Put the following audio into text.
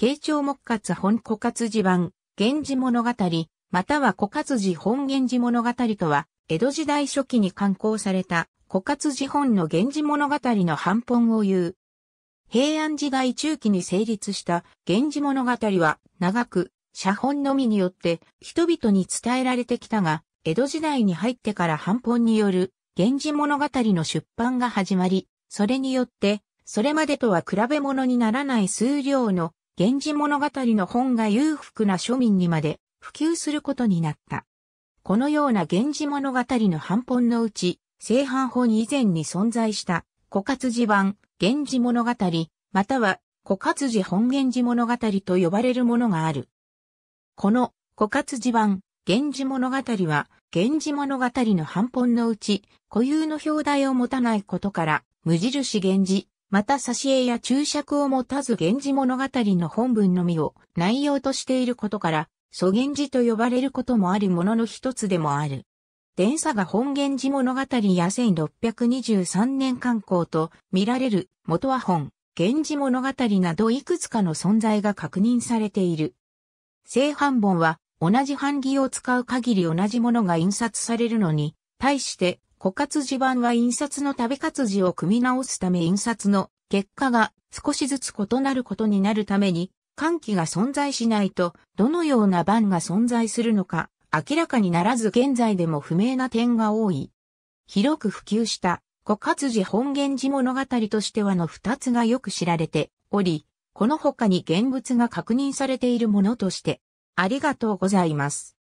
慶長木活本枯活字版、源氏物語、または枯活字本源氏物語とは、江戸時代初期に刊行された、枯活字本の源氏物語の半本を言う。平安時代中期に成立した源氏物語は、長く、写本のみによって人々に伝えられてきたが、江戸時代に入ってから半本による源氏物語の出版が始まり、それによって、それまでとは比べ物にならない数量の源氏物語の本が裕福な庶民にまで普及することになった。このような源氏物語の半本のうち、正版本以前に存在した枯渇寺版、源氏物語、または枯渇寺本源氏物語と呼ばれるものがある。この枯渇寺版、源氏物語は、源氏物語の半本のうち、固有の表題を持たないことから、無印源氏、また挿絵や注釈を持たず源氏物語の本文のみを内容としていることから、祖源氏と呼ばれることもあるものの一つでもある。伝差が本源氏物語や1623年刊行と見られる元は本、源氏物語などいくつかの存在が確認されている。正版本は同じ版木を使う限り同じものが印刷されるのに、対して枯活字版は印刷の食べ活字を組み直すため印刷の結果が少しずつ異なることになるために、換気が存在しないと、どのような版が存在するのか、明らかにならず現在でも不明な点が多い。広く普及した、古活字本源氏物語としてはの二つがよく知られており、この他に現物が確認されているものとして、ありがとうございます。